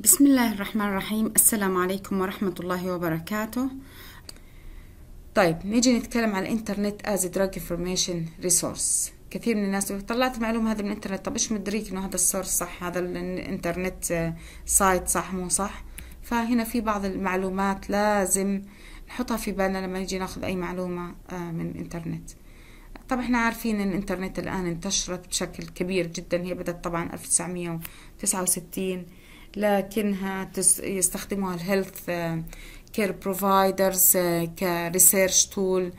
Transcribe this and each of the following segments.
بسم الله الرحمن الرحيم السلام عليكم ورحمة الله وبركاته طيب نيجي نتكلم على الانترنت از دراج انفورميشن ريسورس كثير من الناس طلعت معلومة هذه من الانترنت طب ايش مدريك انه هذا السورس صح هذا الانترنت سايت صح مو صح فهنا في بعض المعلومات لازم نحطها في بالنا لما نيجي ناخذ اي معلومة آه، من الانترنت طبعا احنا عارفين ان الانترنت الان انتشرت بشكل كبير جدا هي بدأت طبعا 1969 لكنها يستخدمها الهيلث كير بروفايدرز كريسيرش تول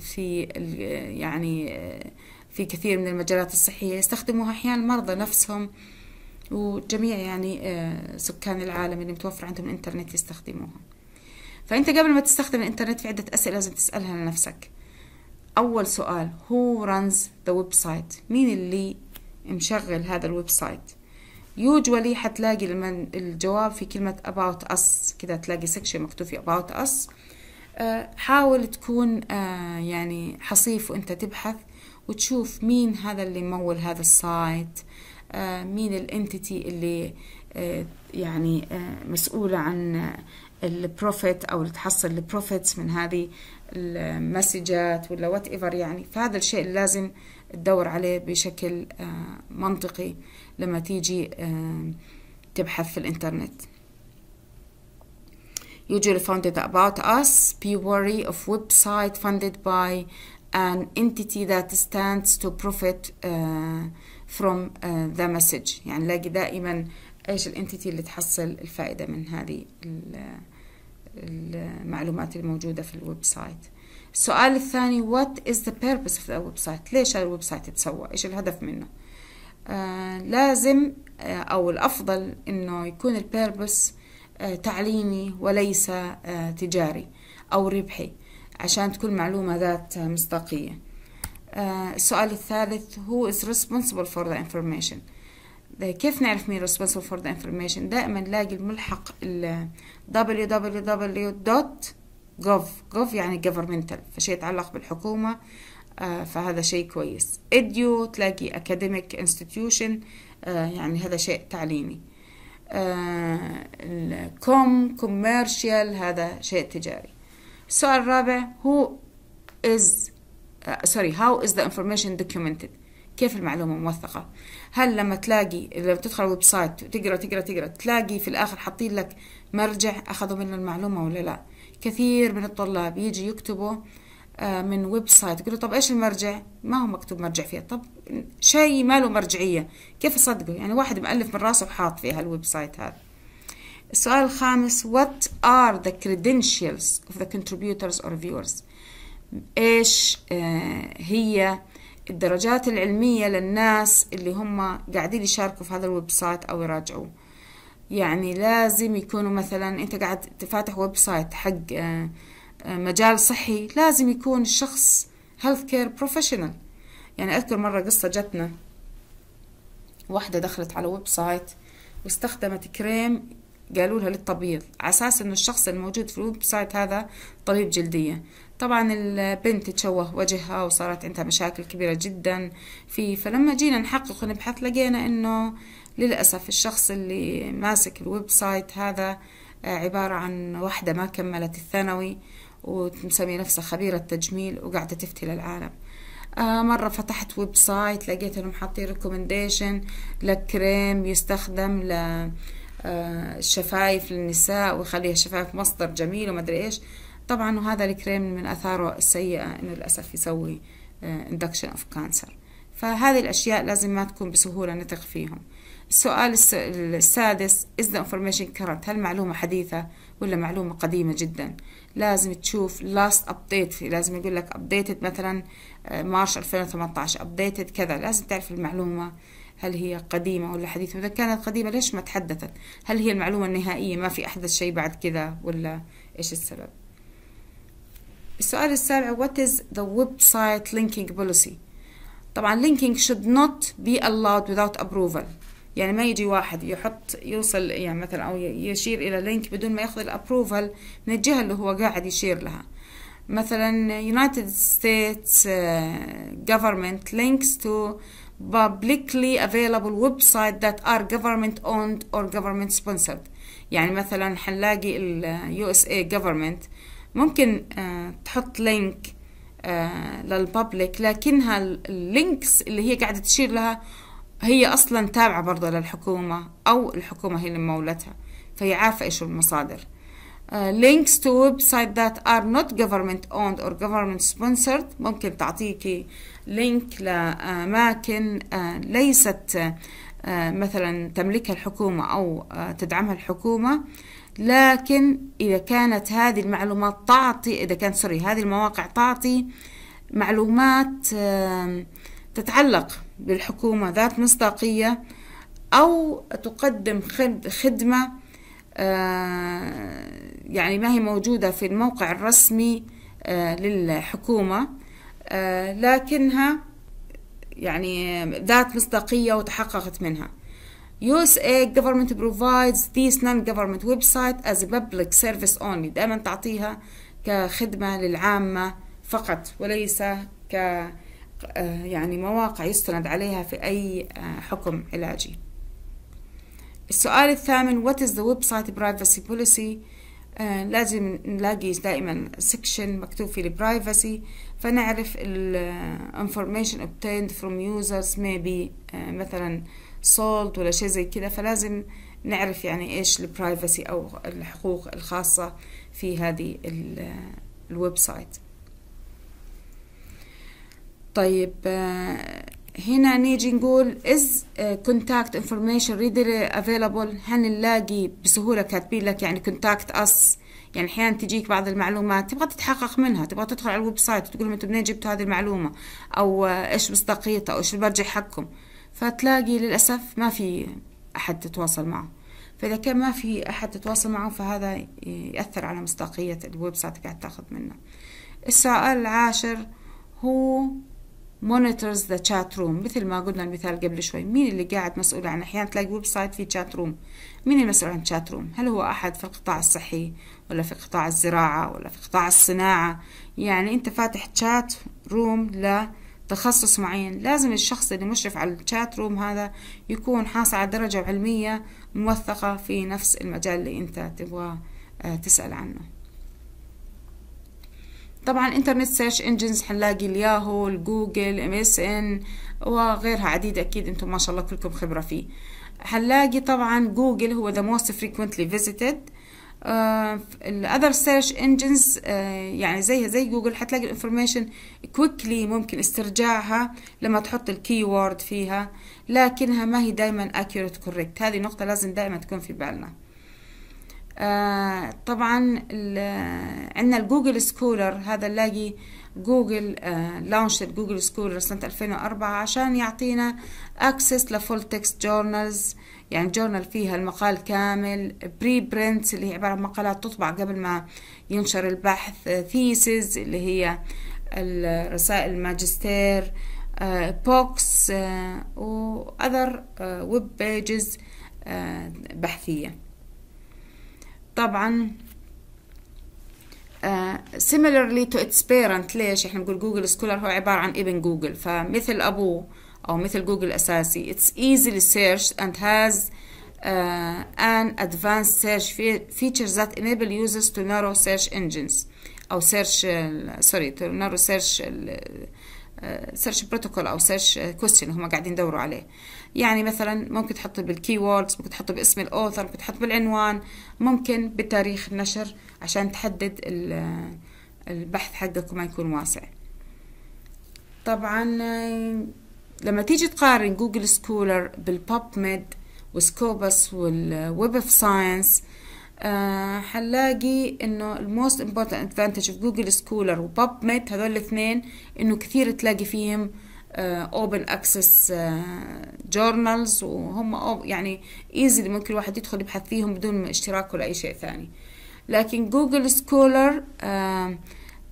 في يعني آه، في كثير من المجالات الصحية يستخدموها أحيانا المرضى نفسهم وجميع يعني آه، سكان العالم اللي متوفر عندهم الإنترنت يستخدموها فأنت قبل ما تستخدم الإنترنت في عدة أسئلة لازم تسألها لنفسك أول سؤال هو رانز ذا ويب سايت مين اللي مشغل هذا الويب سايت يوجوالي حتلاقي المن الجواب في كلمة about us كده تلاقي سكشن مكتوب في about us آه، حاول تكون آه، يعني حصيف وانت تبحث وتشوف مين هذا اللي ممول هذا السايت آه، مين الانتيتي اللي يعني مسؤولة عن البروفيت او تحصل البروفيتس من هذه المسجات ولا وات ايفر يعني فهذا الشيء اللي لازم تدور عليه بشكل آه، منطقي لما تيجي آه، تبحث في الانترنت usually founded about us be wary of website funded by an entity that stands to profit uh, from uh, the message يعني لاقي دائما uh, ايش الانتيتي اللي تحصل الفائده من هذه المعلومات الموجوده في الويب سايت السؤال الثاني what is the purpose of the website ليش الويب سايت يتسوى ايش الهدف منه آه لازم آه او الافضل انه يكون البيربس آه تعليمي وليس آه تجاري او ربحي عشان تكون معلومه ذات مصداقيه آه السؤال الثالث who is responsible for the information كيف نعرف مين responsible for the information دائما نلاقي الملحق ال www.gov gov يعني governmental فشيء يتعلق بالحكومة آه، فهذا شيء كويس edu تلاقي academic institution آه، يعني هذا شيء تعليمي كوم آه، كوميرشال هذا شيء تجاري السؤال الرابع هو is سوري uh, از how is the information documented كيف المعلومة موثقة هل لما تلاقي لما تدخل الويب سايت وتقرا تقرا تقرا تلاقي في الآخر حاطين لك مرجع أخذوا منه المعلومة ولا لا كثير من الطلاب يجي يكتبوا آه، من ويب سايت يقولوا طب ايش المرجع ما هو مكتوب مرجع فيه طب شيء ما له مرجعية كيف أصدقه يعني واحد مؤلف من راسه وحاط في هالويب سايت هذا السؤال الخامس what are the credentials of the contributors or viewers ايش آه، هي الدرجات العلمية للناس اللي هم قاعدين يشاركوا في هذا الويب سايت أو يراجعوه يعني لازم يكونوا مثلا أنت قاعد تفاتح ويب سايت حق آه، آه، مجال صحي لازم يكون الشخص هيلث كير بروفيشنال يعني أذكر مرة قصة جتنا واحدة دخلت على ويب سايت واستخدمت كريم قالوا لها للتبييض على اساس انه الشخص الموجود في الويب سايت هذا طبيب جلديه طبعا البنت تشوه وجهها وصارت عندها مشاكل كبيرة جدا فيه فلما جينا نحقق ونبحث لقينا انه للأسف الشخص اللي ماسك الويب سايت هذا آه، عبارة عن واحدة ما كملت الثانوي ومسمية نفسها خبيرة تجميل وقاعدة تفتي للعالم آه، مرة فتحت ويب سايت لقيت انهم حاطين ريكومنديشن لكريم يستخدم ل الشفايف آه، للنساء ويخليها شفايف مصدر جميل وما ادري ايش طبعا وهذا الكريم من أثاره السيئة إنه للأسف يسوي اندكشن اوف كانسر فهذه الأشياء لازم ما تكون بسهولة نثق فيهم السؤال السادس از ذا انفورميشن كرنت هل معلومة حديثة ولا معلومة قديمة جدا لازم تشوف لاست ابديت لازم يقول لك ابديتد مثلا آه، مارش 2018 ابديتد كذا لازم تعرف المعلومة هل هي قديمة ولا حديثة وإذا كانت قديمة ليش ما تحدثت هل هي المعلومة النهائية ما في أحدث شيء بعد كذا ولا إيش السبب السؤال السابع what is the website linking policy طبعا linking should not be allowed without approval يعني ما يجي واحد يحط يوصل يعني مثلا او يشير الى لينك بدون ما ياخذ الابروفال من الجهه اللي هو قاعد يشير لها مثلا United States government links to publicly available website that are government owned or government sponsored يعني مثلا حنلاقي ال USA government ممكن آه، تحط لينك آه، للبابليك لكنها اللينكس اللي هي قاعدة تشير لها هي أصلا تابعة برضه للحكومة أو الحكومة هي اللي مولتها فهي عارفة إيش المصادر تو ويب سايت ذات ار نوت جفرمنت اوند اور جفرمنت سبونسرد ممكن تعطيكي لينك لأماكن آه، ليست مثلا تملكها الحكومة أو تدعمها الحكومة لكن إذا كانت هذه المعلومات تعطي إذا كانت سوري هذه المواقع تعطي معلومات تتعلق بالحكومة ذات مصداقية أو تقدم خدمة آه، يعني ما هي موجودة في الموقع الرسمي آه، للحكومة آه، لكنها يعني ذات مصداقية وتحققت منها USA government provides these non-government website as a public service only دائما تعطيها كخدمة للعامة فقط وليس ك يعني مواقع يستند عليها في أي حكم علاجي السؤال الثامن what is the website privacy policy لازم نلاقي دائما سكشن مكتوب فيه privacy فنعرف ال information obtained from users maybe مثلا صولت ولا شيء زي كذا فلازم نعرف يعني ايش البرايفسي او الحقوق الخاصة في هذه الويب سايت طيب آه، هنا نيجي نقول is آه، contact information readily available هل نلاقي بسهولة كاتبين لك يعني contact us يعني احيانا تجيك بعض المعلومات تبغى تتحقق منها تبغى تدخل على الويب سايت وتقول لهم انتم منين جبتوا هذه المعلومة او آه، ايش مصداقيتها او ايش المرجع حقكم فتلاقي للأسف ما في أحد تتواصل معه فإذا كان ما في أحد تتواصل معه فهذا يأثر على مصداقية الويب سايت اللي قاعد تاخذ منه السؤال العاشر هو monitors the chat room مثل ما قلنا المثال قبل شوي مين اللي قاعد مسؤول عن أحيانا تلاقي ويب سايت فيه chat room مين المسؤول عن chat room هل هو أحد في القطاع الصحي ولا في قطاع الزراعة ولا في قطاع الصناعة يعني أنت فاتح chat room ل تخصص معين لازم الشخص اللي مشرف على الشات روم هذا يكون حاصل على درجة علمية موثقة في نفس المجال اللي انت تبغى آه، تسأل عنه طبعا انترنت سيرش انجنز حنلاقي الياهو الجوجل ام اس ان وغيرها عديدة اكيد انتم ما شاء الله كلكم خبرة فيه حنلاقي طبعا جوجل هو the most frequently visited الاذر سيرش انجنز يعني زيها زي جوجل حتلاقي الانفورميشن كويكلي ممكن استرجاعها لما تحط الكي وورد فيها لكنها ما هي دايما اكيوريت كوريكت هذه نقطه لازم دايما تكون في بالنا آه طبعا عندنا الجوجل سكولر هذا نلاقي جوجل آه لانش جوجل سكولر سنه 2004 عشان يعطينا اكسس لفول تكست جورنالز يعني جورنال فيها المقال كامل بري برنت اللي هي عبارة عن مقالات تطبع قبل ما ينشر البحث ثيسز اللي هي الرسائل الماجستير بوكس وأذر ويب بيجز بحثية طبعا سيميلرلي تو اتس بيرنت ليش احنا بنقول جوجل سكولر هو عبارة عن ابن جوجل فمثل أبوه أو مثل جوجل أساسي It's easily searched and has uh, an advanced search features that enable users to narrow search engines أو search uh, sorry to narrow search سيرش uh, بروتوكول او سيرش كويستشن uh, هم قاعدين يدوروا عليه يعني مثلا ممكن تحطه بالكي ووردز ممكن تحطه باسم الاوثر ممكن تحطه بالعنوان ممكن بتاريخ النشر عشان تحدد البحث حقك وما يكون واسع طبعا لما تيجي تقارن جوجل سكولر بالبوب ميد وسكوبس والويب اوف ساينس حنلاقي انه الموست امبورتنت ادفانتج في جوجل سكولر وبوب ميد هذول الاثنين انه كثير تلاقي فيهم اوبن اكسس جورنالز وهم يعني ايزي ممكن الواحد يدخل يبحث فيهم بدون اشتراك ولا اي شيء ثاني لكن جوجل سكولر آه،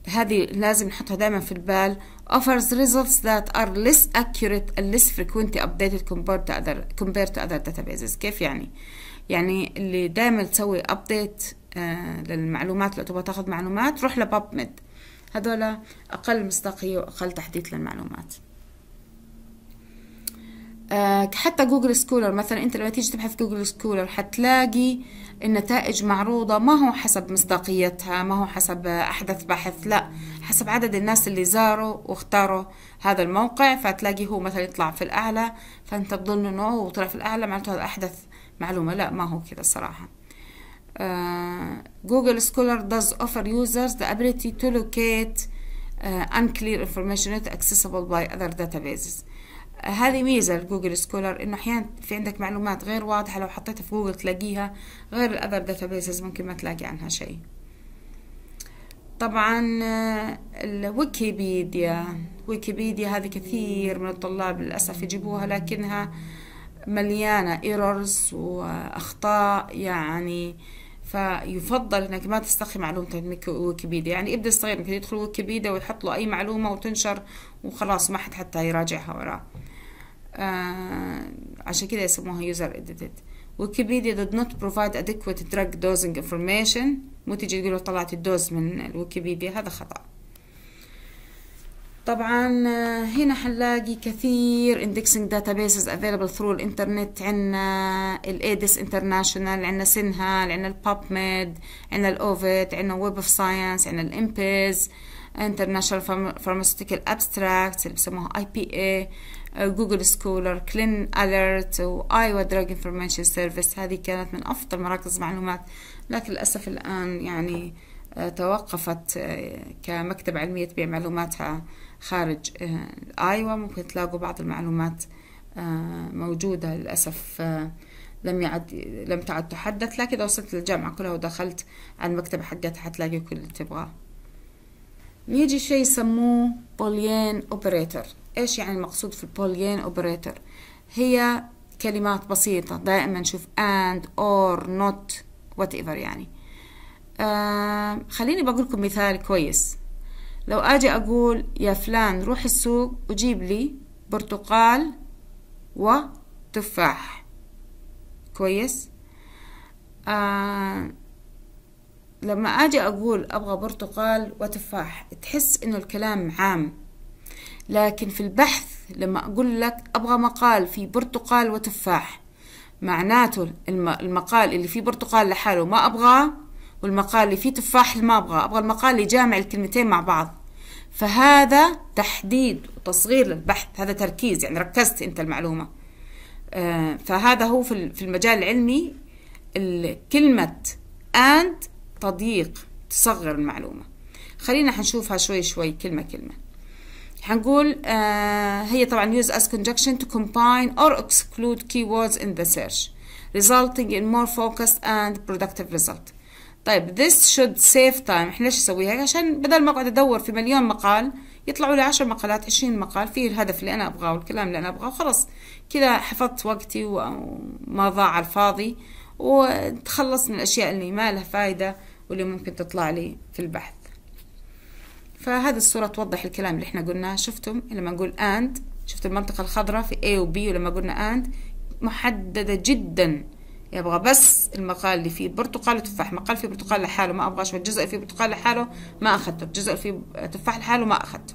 هذه لازم نحطها دائما في البال offers results that are less accurate and less frequently updated compared to other compared to other databases كيف يعني يعني اللي دائما تسوي ابديت آه، للمعلومات لو تبغى تاخذ معلومات روح لباب ميد هذول اقل مصداقيه واقل تحديث للمعلومات آه، حتى جوجل سكولر مثلا انت لما تيجي تبحث جوجل سكولر حتلاقي النتائج معروضة ما هو حسب مصداقيتها ما هو حسب أحدث بحث لا حسب عدد الناس اللي زاروا واختاروا هذا الموقع فتلاقي هو مثلا يطلع في الأعلى فأنت تظن أنه هو طلع في الأعلى معناته هذا أحدث معلومة لا ما هو كذا صراحة جوجل سكولر داز اوفر يوزرز ذا ability تو لوكيت uh, unclear information not accessible by other databases هذه ميزة لجوجل سكولر انه احيانا في عندك معلومات غير واضحة لو حطيتها في جوجل تلاقيها غير الاذر داتابيسز ممكن ما تلاقي عنها شيء طبعا آه، الويكيبيديا ويكيبيديا هذه كثير من الطلاب للأسف يجيبوها لكنها مليانة ايرورز واخطاء يعني فيفضل انك ما تستخدم معلومتك من ويكيبيديا يعني ابدا صغير ممكن يدخل ويكيبيديا ويحط له اي معلومه وتنشر وخلاص ما حد حتى يراجعها وراه آه عشان كده يسموها يوزر اديتد ويكيبيديا did not provide adequate drug dosing information تجي تقول طلعت الدوز من الويكيبيديا هذا خطأ طبعا آه، هنا حنلاقي كثير اندكسنج داتابيسز افيلبل ثرو الانترنت عندنا الايدس انترناشونال عندنا سنهال عندنا الباب ميد عندنا الاوفيت عندنا ويب اوف ساينس عندنا الامبيز انترناشونال فارماسيوتيكال ابستراكتس اللي بسموها اي بي اي جوجل سكولر كلين اليرت وايوا دراج انفورميشن سيرفيس هذه كانت من افضل مراكز معلومات لكن للاسف الان يعني آه، توقفت آه، كمكتب علمية تبيع معلوماتها خارج آه، آيوا ممكن تلاقوا بعض المعلومات آه، موجودة للأسف آه، لم يعد لم تعد تحدث لكن إذا وصلت للجامعة كلها ودخلت على المكتبة حقتها حتلاقي كل اللي تبغاه يجي شيء يسموه بوليين اوبريتور ايش يعني المقصود في البوليين اوبريتور هي كلمات بسيطة دائما نشوف and or not whatever يعني آه خليني بقول لكم مثال كويس لو أجي أقول يا فلان روح السوق وجيب لي برتقال وتفاح كويس آه لما أجي أقول أبغى برتقال وتفاح تحس إنه الكلام عام لكن في البحث لما أقول لك أبغى مقال في برتقال وتفاح معناته المقال اللي فيه برتقال لحاله ما أبغاه والمقال اللي فيه تفاح ما ابغى ابغى المقال اللي جامع الكلمتين مع بعض فهذا تحديد وتصغير للبحث هذا تركيز يعني ركزت انت المعلومه آه، فهذا هو في المجال العلمي كلمة and تضييق تصغر المعلومة خلينا حنشوفها شوي شوي كلمة كلمة حنقول آه، هي طبعا use as conjunction to combine or exclude keywords in the search resulting in more focused and productive results طيب this should save time احنا ليش نسويها عشان بدل ما اقعد ادور في مليون مقال يطلعوا لي 10 مقالات 20 مقال فيه الهدف اللي انا ابغاه والكلام اللي انا ابغاه خلاص كذا حفظت وقتي وما ضاع الفاضي وتخلص من الاشياء اللي ما لها فايده واللي ممكن تطلع لي في البحث فهذه الصورة توضح الكلام اللي احنا قلناه شفتم لما نقول اند شفت المنطقة الخضراء في A و B ولما قلنا اند محددة جدا يبغى بس المقال اللي فيه برتقال وتفاح مقال فيه برتقال لحاله ما ابغاش الجزء فيه برتقال لحاله ما اخذته الجزء فيه تفاح لحاله ما اخذته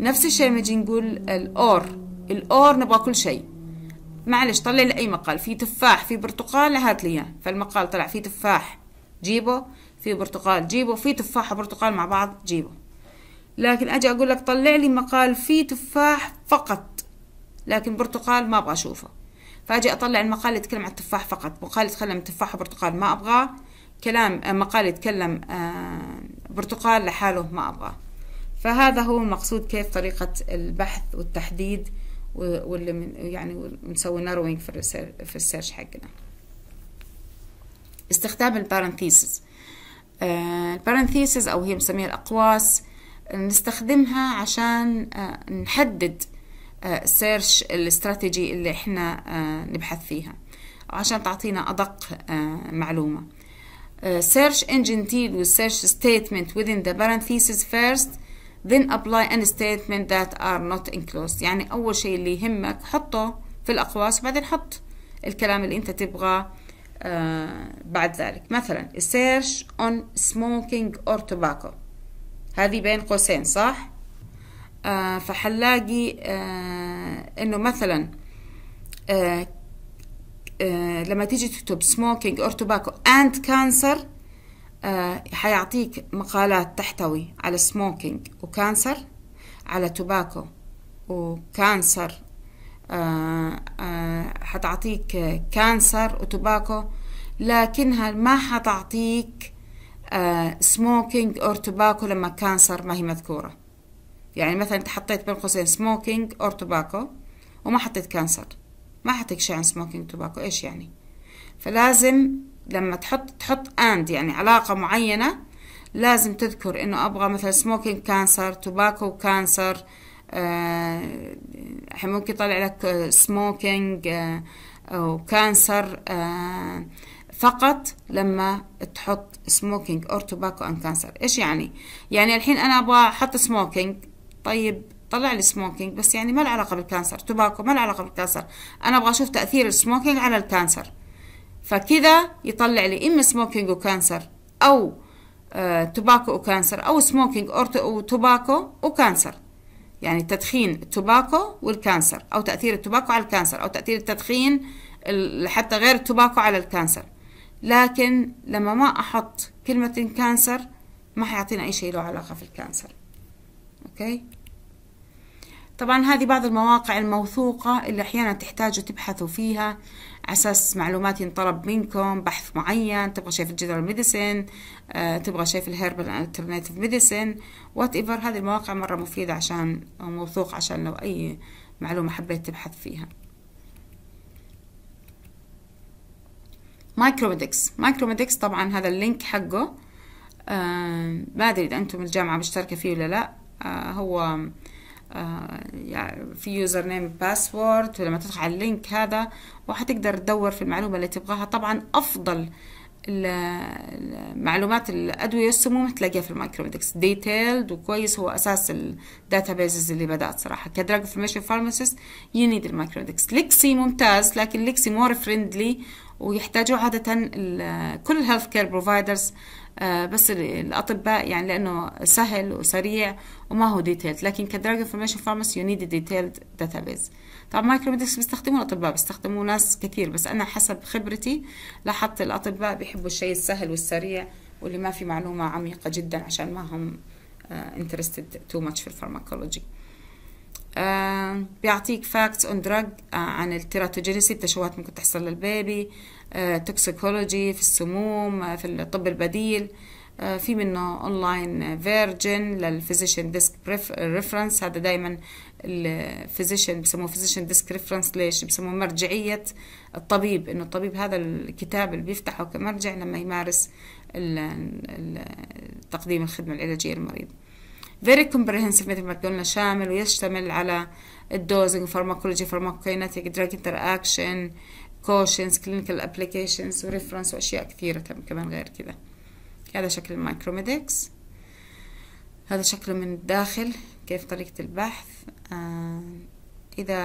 نفس الشيء لما نجي نقول الاور الاور نبغى كل شيء معلش طلع لي اي مقال فيه تفاح فيه برتقال هات لي اياه فالمقال طلع فيه تفاح جيبه فيه برتقال جيبه فيه تفاح وبرتقال مع بعض جيبه لكن اجي اقول لك طلع لي مقال فيه تفاح فقط لكن برتقال ما ابغى اشوفه فاجي اطلع المقال اللي يتكلم عن التفاح فقط مقال يتكلم تفاح وبرتقال ما ابغاه كلام آه، مقال يتكلم آه، برتقال لحاله ما ابغاه فهذا هو المقصود كيف طريقة البحث والتحديد واللي من يعني نسوي ناروينج في في السيرش حقنا استخدام البارنثيسز آه، البارنثيسز او هي بنسميها الاقواس نستخدمها عشان نحدد سيرش الاستراتيجي اللي احنا آه، نبحث فيها عشان تعطينا أدق آه، معلومة آه، search engine deal with search statement within the parentheses first then apply any statement that are not enclosed يعني أول شيء اللي يهمك حطه في الأقواس وبعدين حط الكلام اللي أنت تبغاه بعد ذلك مثلا search on smoking or tobacco هذه بين قوسين صح آه، فحلاقي فحنلاقي آه، انه مثلا آه، لما تيجي تكتب smoking or tobacco and cancer حيعطيك مقالات تحتوي على سموكينج وكانسر على توباكو وكانسر حتعطيك كانسر وتوباكو لكنها ما حتعطيك سموكينج اور توباكو لما كانسر ما هي مذكوره يعني مثلا انت حطيت بين قوسين سموكينج اور توباكو وما حطيت كانسر ما حطيت شيء عن سموكينج توباكو ايش يعني فلازم لما تحط تحط اند يعني علاقة معينة لازم تذكر انه ابغى مثلا سموكينج كانسر توباكو كانسر آه ممكن يطلع لك سموكينج آه،, آه او كانسر آه فقط لما تحط سموكينج اور توباكو ان كانسر ايش يعني يعني الحين انا ابغى احط سموكينج طيب طلع لي سموكينج بس يعني ما له علاقه بالكانسر توباكو ما له علاقه بالكانسر انا ابغى اشوف تاثير السموكينج على الكانسر فكذا يطلع لي اما سموكينج وكانسر او توباكو آه، وكانسر او سموكينج او توباكو وكانسر يعني تدخين التوباكو والكانسر او تاثير التوباكو على الكانسر او تاثير التدخين حتى غير التوباكو على الكانسر لكن لما ما احط كلمه كانسر ما حيعطينا اي شيء له علاقه في الكانسر اوكي طبعا هذه بعض المواقع الموثوقة اللي أحيانا تحتاجوا تبحثوا فيها أساس معلومات ينطلب منكم بحث معين تبغى شيء في الجنرال ميديسن آه، تبغى شيء في الهيربال الترناتيف ميديسن وات ايفر هذه المواقع مرة مفيدة عشان موثوق عشان لو أي معلومة حبيت تبحث فيها مايكروميديكس مايكروميديكس طبعا هذا اللينك حقه آه ما أدري إذا أنتم الجامعة مشتركة فيه ولا لأ آه، هو آه، في يوزر نيم باسورد ولما تدخل على اللينك هذا وحتقدر تدور في المعلومة اللي تبغاها طبعا أفضل معلومات الأدوية السموم تلاقيها في المايكروميدكس ديتيلد وكويس هو أساس الداتا بيزز اللي بدأت صراحة كدراج انفورميشن فارماسيست يو نيد المايكروميدكس ليكسي ممتاز لكن ليكسي مور فريندلي ويحتاجوه عادة كل الهيلث كير بروفايدرز بس الاطباء يعني لانه سهل وسريع وما هو ديتيلد لكن كدراج انفورميشن فارماسي يو نيد ديتيلد داتابيز طبعا ميديكس بيستخدموه الاطباء بيستخدموه ناس كثير بس انا حسب خبرتي لاحظت الاطباء بيحبوا الشيء السهل والسريع واللي ما في معلومه عميقه جدا عشان ما هم انترستد تو ماتش في الفارماكولوجي آه بيعطيك فاكتس اون دراج عن التيراتوجينيسي التشوهات ممكن تحصل للبيبي آه توكسيكولوجي في السموم آه، في الطب البديل آه، في منه اونلاين فيرجن للفيزيشن ديسك ريفرنس هذا دائما الفيزيشن بسموه فيزيشن ديسك ريفرنس ليش بسموه مرجعيه الطبيب انه الطبيب هذا الكتاب اللي بيفتحه كمرجع لما يمارس تقديم الخدمه العلاجيه للمريض very comprehensive مثل ما قلنا شامل ويشتمل على الدوزنج فارماكولوجي فارماكوكينيتيك دراج انتر اكشن كوشنز كلينيكال ابلكيشنز وريفرنس واشياء كثيره كمان غير كذا هذا شكل المايكروميدكس هذا شكله من الداخل كيف طريقة البحث آه إذا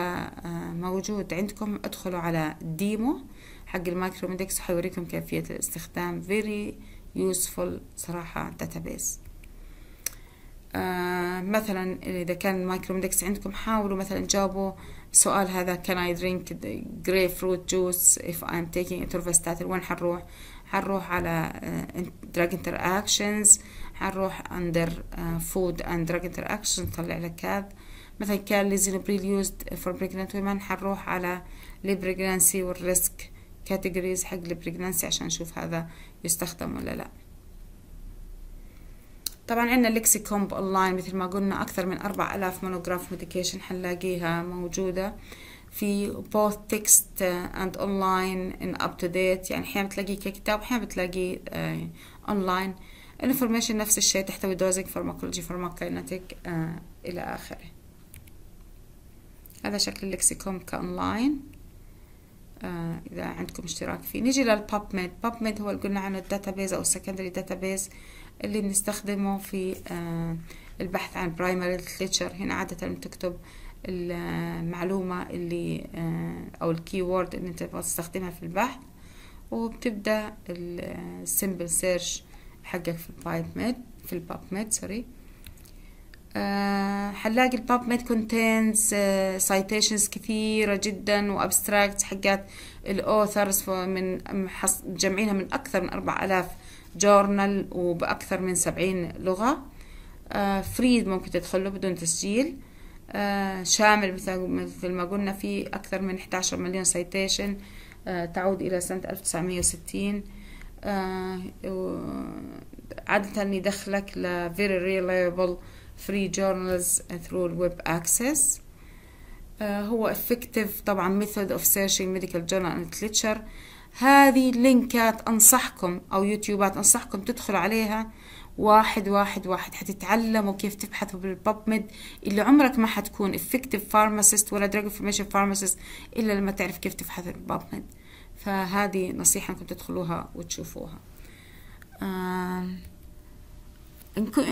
آه موجود عندكم ادخلوا على ديمو حق المايكروميدكس وحيوريكم كيفية الاستخدام فيري يوسفول صراحة داتابيس آه مثلا إذا كان المايكرو اندكس عندكم حاولوا مثلا جاوبوا سؤال هذا can I drink grey fruit juice if I'm taking atorvastatin وين حنروح حنروح على آه، drug interactions حنروح under آه، food and drug interactions نطلع لك هذا مثلا كان lisinopril يوزد فور pregnant ويمن حنروح على البريجنانسي والريسك كاتيجوريز حق البريجنانسي عشان نشوف هذا يستخدم ولا لأ طبعا عندنا لكسيكوم كومب اونلاين مثل ما قلنا اكثر من 4000 مونوغراف ميديكيشن حنلاقيها موجوده في both text and online in up to date يعني احيانا بتلاقيه ككتاب احيانا بتلاقيه آه، اونلاين الانفورميشن نفس الشيء تحتوي دوزنج فارماكولوجي فارماكاينتيك الى اخره هذا شكل اللكسيكوم كاونلاين آه، اذا عندكم اشتراك فيه نيجي للباب ميد باب ميد هو اللي قلنا عنه الداتابيز او السكندري داتابيز اللي بنستخدمه في آه، البحث عن برايمري ليتشر هنا عادة بتكتب المعلومة اللي آه، أو الكي وورد اللي أنت تبغى تستخدمها في البحث وبتبدأ السمبل سيرش آه، حقك في البايب ميد في الباب ميد سوري حنلاقي الباب ميد كونتينز سايتيشنز كثيرة جدا وابستراكت حقات الاوثرز من جمعينها من اكثر من أربع ألاف جورنال وبأكثر من سبعين لغة آه، فريد ممكن تدخله بدون تسجيل آه، شامل مثل ما قلنا في أكثر من 11 مليون سايتيشن آه، تعود إلى سنة 1960 عادة يدخلك ل very reliable free journals through web access هو effective طبعا method of searching medical journal and literature هذه لينكات أنصحكم أو يوتيوبات أنصحكم تدخلوا عليها واحد واحد واحد حتتعلموا كيف تبحثوا بالبب ميد اللي عمرك ما حتكون افكتيف فارماسيست ولا دراج انفورميشن فارماسيست الا لما تعرف كيف تبحث بالبب ميد فهذه نصيحه انكم تدخلوها وتشوفوها ان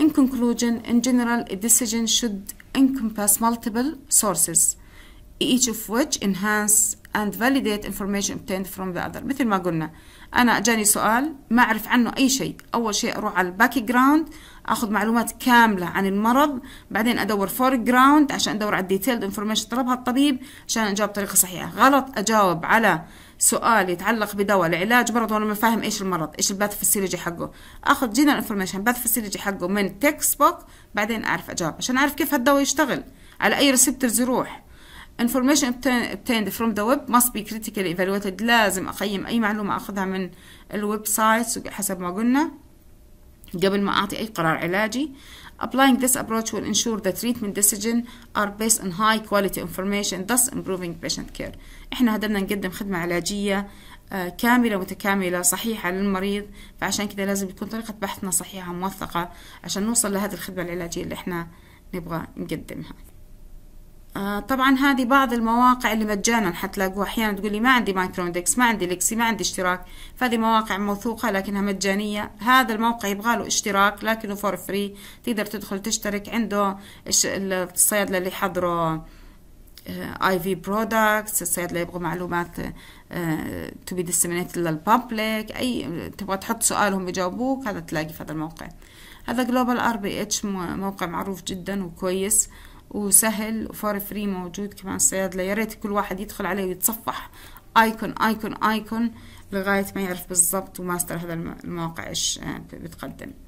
in conclusion in general a decision should encompass multiple sources each of which enhance and validate information obtained from the other مثل ما قلنا أنا جاني سؤال ما أعرف عنه أي شيء أول شيء أروح على الباك جراوند أخذ معلومات كاملة عن المرض بعدين أدور فور جراوند عشان أدور على الديتيلد انفورميشن طلبها الطبيب عشان أجاوب بطريقة صحيحة غلط أجاوب على سؤال يتعلق بدواء لعلاج مرض وانا ما فاهم ايش المرض ايش الباث فيسيولوجي حقه اخذ جينال انفورميشن باث فيسيولوجي حقه من تكست بوك بعدين اعرف اجاوب عشان اعرف كيف هالدواء يشتغل على اي ريسبتورز يروح information obtained from the web must be critically evaluated لازم أقيم أي معلومة أخذها من الويب سايت حسب ما قلنا قبل ما أعطي أي قرار علاجي Applying this approach will ensure that treatment decision are based on high quality information thus improving patient care إحنا هدفنا نقدم خدمة علاجية آه، كاملة متكاملة صحيحة للمريض فعشان كده لازم يكون طريقة بحثنا صحيحة موثقة عشان نوصل لهذه الخدمة العلاجية اللي إحنا نبغى نقدمها آه طبعا هذه بعض المواقع اللي مجانا حتلاقوها احيانا تقولي ما عندي مايكرو اندكس ما عندي ليكسي ما عندي اشتراك فهذه مواقع موثوقة لكنها مجانية هذا الموقع يبغاله اشتراك لكنه فور فري تقدر تدخل تشترك عنده الصيادلة اللي حضره اي في برودكتس الصيادله يبغوا معلومات تو بي ديسمينيتد للببليك اي تبغى تحط سؤالهم يجاوبوك هذا تلاقي في هذا الموقع هذا جلوبال ار بي اتش موقع معروف جدا وكويس وسهل وفور فري موجود كمان الصيادله يا ريت كل واحد يدخل عليه ويتصفح ايكون ايكون ايكون لغايه ما يعرف بالضبط وماستر هذا الموقع ايش آه، بتقدم